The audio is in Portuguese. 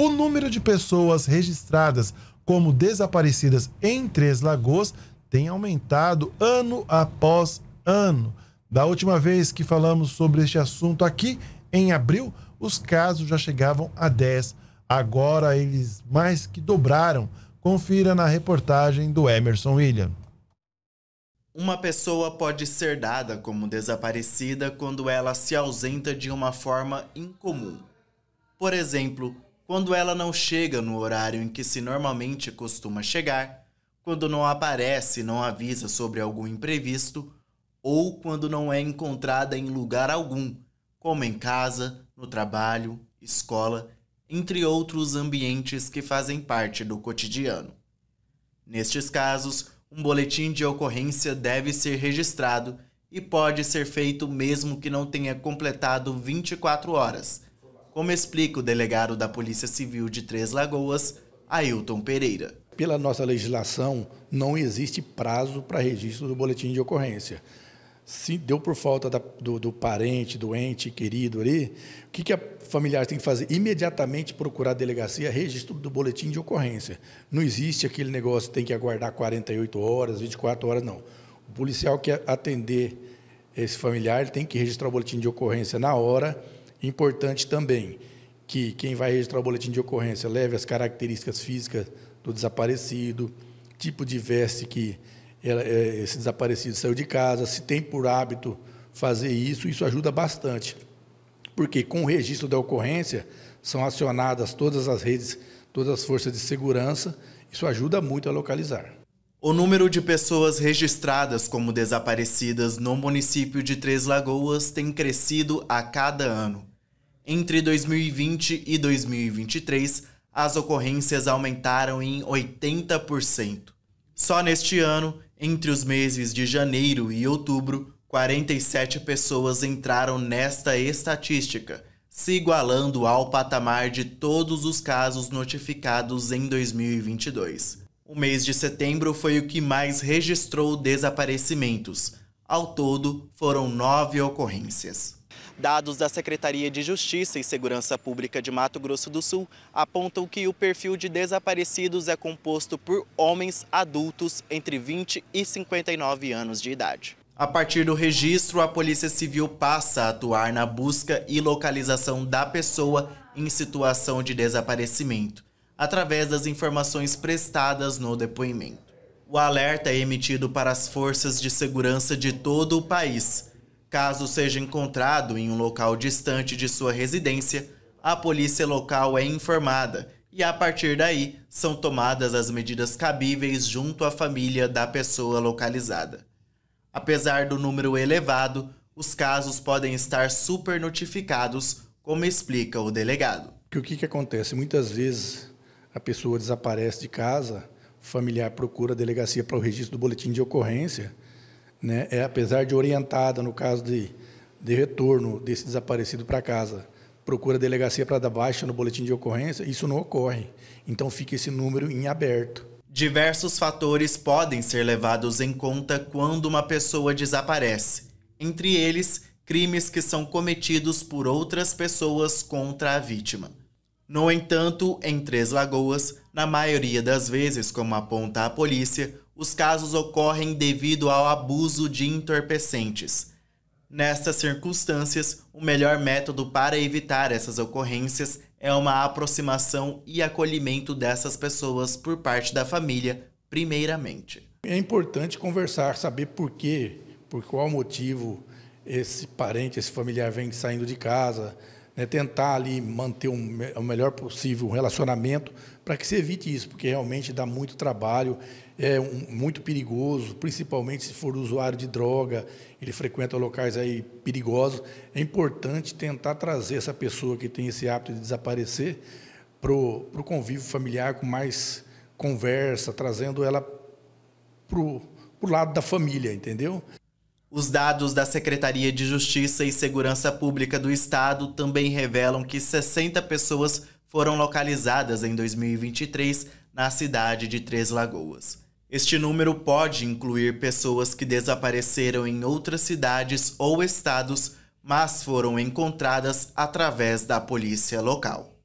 O número de pessoas registradas como desaparecidas em Três Lagoas tem aumentado ano após ano. Da última vez que falamos sobre este assunto aqui, em abril, os casos já chegavam a 10. Agora eles mais que dobraram. Confira na reportagem do Emerson William. Uma pessoa pode ser dada como desaparecida quando ela se ausenta de uma forma incomum. Por exemplo, quando ela não chega no horário em que se normalmente costuma chegar, quando não aparece e não avisa sobre algum imprevisto, ou quando não é encontrada em lugar algum, como em casa, no trabalho, escola, entre outros ambientes que fazem parte do cotidiano. Nestes casos, um boletim de ocorrência deve ser registrado e pode ser feito mesmo que não tenha completado 24 horas como explica o delegado da Polícia Civil de Três Lagoas, Ailton Pereira. Pela nossa legislação, não existe prazo para registro do boletim de ocorrência. Se deu por falta da, do, do, parente, doente, querido ali, o que, que a familiar tem que fazer? Imediatamente procurar a delegacia, registro do boletim de ocorrência. Não existe aquele negócio de tem que aguardar 48 horas, 24 horas, não. O policial que atender esse familiar tem que registrar o boletim de ocorrência na hora Importante também que quem vai registrar o boletim de ocorrência leve as características físicas do desaparecido, tipo de veste que é, é, esse desaparecido saiu de casa, se tem por hábito fazer isso, isso ajuda bastante. Porque com o registro da ocorrência são acionadas todas as redes, todas as forças de segurança, isso ajuda muito a localizar. O número de pessoas registradas como desaparecidas no município de Três Lagoas tem crescido a cada ano. Entre 2020 e 2023, as ocorrências aumentaram em 80%. Só neste ano, entre os meses de janeiro e outubro, 47 pessoas entraram nesta estatística, se igualando ao patamar de todos os casos notificados em 2022. O mês de setembro foi o que mais registrou desaparecimentos. Ao todo, foram nove ocorrências. Dados da Secretaria de Justiça e Segurança Pública de Mato Grosso do Sul apontam que o perfil de desaparecidos é composto por homens adultos entre 20 e 59 anos de idade. A partir do registro, a Polícia Civil passa a atuar na busca e localização da pessoa em situação de desaparecimento, através das informações prestadas no depoimento. O alerta é emitido para as forças de segurança de todo o país Caso seja encontrado em um local distante de sua residência, a polícia local é informada e, a partir daí, são tomadas as medidas cabíveis junto à família da pessoa localizada. Apesar do número elevado, os casos podem estar super notificados, como explica o delegado. o que, que acontece? Muitas vezes a pessoa desaparece de casa, o familiar procura a delegacia para o registro do boletim de ocorrência né, é, apesar de orientada no caso de, de retorno desse desaparecido para casa, procura a delegacia para dar baixa no boletim de ocorrência, isso não ocorre. Então fica esse número em aberto. Diversos fatores podem ser levados em conta quando uma pessoa desaparece, entre eles, crimes que são cometidos por outras pessoas contra a vítima. No entanto, em Três Lagoas, na maioria das vezes, como aponta a polícia, os casos ocorrem devido ao abuso de entorpecentes. Nestas circunstâncias, o melhor método para evitar essas ocorrências é uma aproximação e acolhimento dessas pessoas por parte da família, primeiramente. É importante conversar, saber por quê, por qual motivo esse parente, esse familiar vem saindo de casa, né, tentar ali manter um, o melhor possível o um relacionamento para que se evite isso, porque realmente dá muito trabalho, é um, muito perigoso, principalmente se for usuário de droga, ele frequenta locais aí perigosos. É importante tentar trazer essa pessoa que tem esse hábito de desaparecer para o convívio familiar com mais conversa, trazendo ela para o lado da família, entendeu? Os dados da Secretaria de Justiça e Segurança Pública do Estado também revelam que 60 pessoas foram localizadas em 2023 na cidade de Três Lagoas. Este número pode incluir pessoas que desapareceram em outras cidades ou estados, mas foram encontradas através da polícia local.